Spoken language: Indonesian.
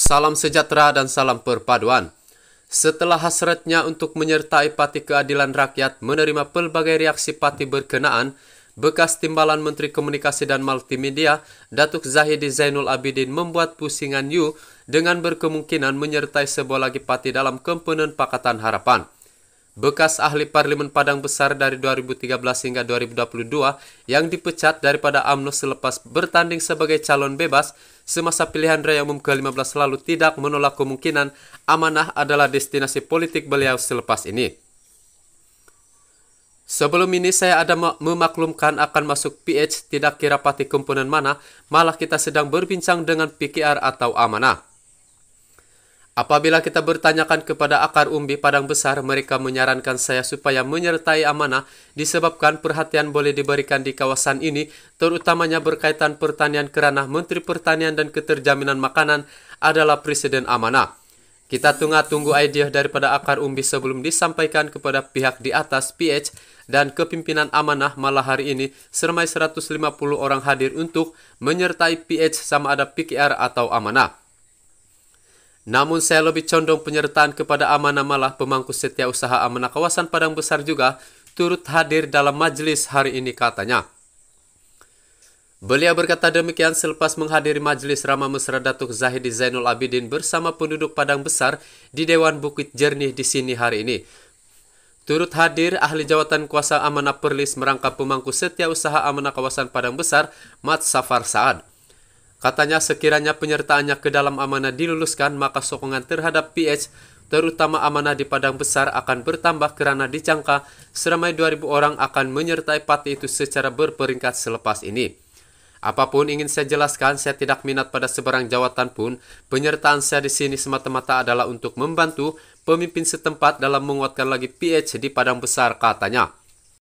salam sejahtera dan salam perpaduan. Setelah hasratnya untuk menyertai Pati Keadilan Rakyat menerima pelbagai reaksi Pati berkenaan, bekas timbalan Menteri Komunikasi dan Multimedia, Datuk Zahidi Zainul Abidin membuat pusingan Yu dengan berkemungkinan menyertai sebuah lagi Pati dalam komponen Pakatan Harapan bekas ahli parlemen Padang Besar dari 2013 hingga 2022 yang dipecat daripada UMNO selepas bertanding sebagai calon bebas semasa pilihan raya umum ke-15 lalu tidak menolak kemungkinan amanah adalah destinasi politik beliau selepas ini. Sebelum ini saya ada memaklumkan akan masuk PH tidak kira pati komponen mana, malah kita sedang berbincang dengan PKR atau amanah. Apabila kita bertanyakan kepada akar umbi padang besar, mereka menyarankan saya supaya menyertai amanah disebabkan perhatian boleh diberikan di kawasan ini, terutamanya berkaitan pertanian kerana Menteri Pertanian dan Keterjaminan Makanan adalah Presiden amanah. Kita tunggu tunggu idea daripada akar umbi sebelum disampaikan kepada pihak di atas PH dan kepimpinan amanah malah hari ini seramai 150 orang hadir untuk menyertai PH sama ada PKR atau amanah. Namun saya lebih condong penyertaan kepada amanah malah pemangku setia usaha amanah kawasan Padang Besar juga turut hadir dalam majlis hari ini katanya. Beliau berkata demikian selepas menghadiri majlis Rama Mesra Datuk Zahidi Zainul Abidin bersama penduduk Padang Besar di Dewan Bukit Jernih di sini hari ini. Turut hadir ahli jawatan kuasa amanah Perlis merangkap pemangku setia usaha amanah kawasan Padang Besar, Mat Safar Saad. Katanya sekiranya penyertaannya ke dalam amanah diluluskan, maka sokongan terhadap PH, terutama amanah di Padang Besar akan bertambah kerana dicangka seramai 2000 orang akan menyertai parti itu secara berperingkat selepas ini. Apapun ingin saya jelaskan, saya tidak minat pada sebarang jawatan pun. Penyertaan saya di sini semata-mata adalah untuk membantu pemimpin setempat dalam menguatkan lagi PH di Padang Besar, katanya.